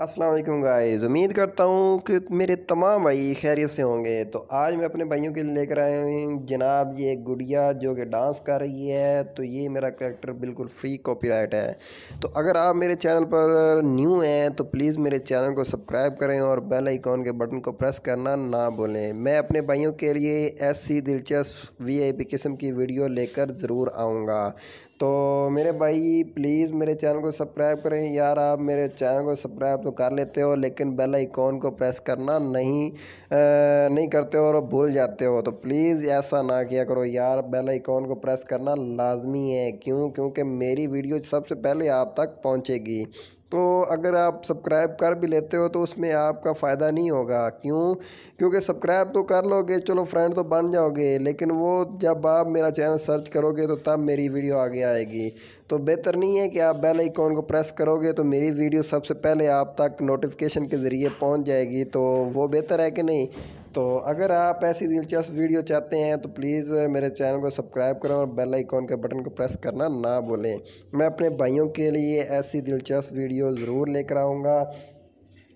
Aslam guys उम्मीद करता हूँ कि मेरे तमाम भाई खैरियत से होंगे तो आज मैं अपने भाइयों के लिए लेकर आया हूँ जनाब ये गुड़िया जो कि डांस कर रही है तो ये मेरा करेक्टर बिल्कुल फ्री कॉपीराइट है तो अगर आप मेरे चैनल पर न्यू हैं तो प्लीज़ मेरे चैनल को सब्सक्राइब करें और बेल आइकॉन के बटन को प्रेस करना ना भूलें मैं अपने भाइयों के लिए ऐसी दिलचस्प वी किस्म की वीडियो लेकर ज़रूर आऊँगा तो मेरे भाई प्लीज़ मेरे चैनल को सब्सक्राइब करें यार आप मेरे चैनल को सब्सक्राइब तो कर लेते हो लेकिन बेल आइकॉन को प्रेस करना नहीं आ, नहीं करते हो और भूल जाते हो तो प्लीज़ ऐसा ना किया करो यार बेल आइकॉन को प्रेस करना लाजमी है क्यों क्योंकि मेरी वीडियो सबसे पहले आप तक पहुँचेगी तो अगर आप सब्सक्राइब कर भी लेते हो तो उसमें आपका फ़ायदा नहीं होगा क्यों क्योंकि सब्सक्राइब तो कर लोगे चलो फ्रेंड तो बन जाओगे लेकिन वो जब आप मेरा चैनल सर्च करोगे तो तब मेरी वीडियो आगे आएगी तो बेहतर नहीं है कि आप बेल आइकॉन को प्रेस करोगे तो मेरी वीडियो सबसे पहले आप तक नोटिफिकेशन के ज़रिए पहुंच जाएगी तो वो बेहतर है कि नहीं तो अगर आप ऐसी दिलचस्प वीडियो चाहते हैं तो प्लीज़ मेरे चैनल को सब्सक्राइब करें और बेल आइकॉन के बटन को प्रेस करना ना भूलें मैं अपने भाइयों के लिए ऐसी दिलचस्प वीडियो ज़रूर लेकर आऊँगा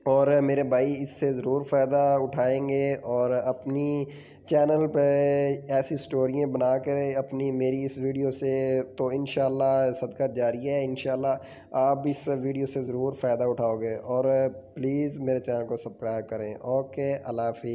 और मेरे भाई इससे ज़रूर फ़ायदा उठाएंगे और अपनी चैनल पे ऐसी स्टोरियाँ बना कर अपनी मेरी इस वीडियो से तो इन सदका जारी है इन आप इस वीडियो से ज़रूर फ़ायदा उठाओगे और प्लीज़ मेरे चैनल को सब्सक्राइब करें ओके अल्लाफ़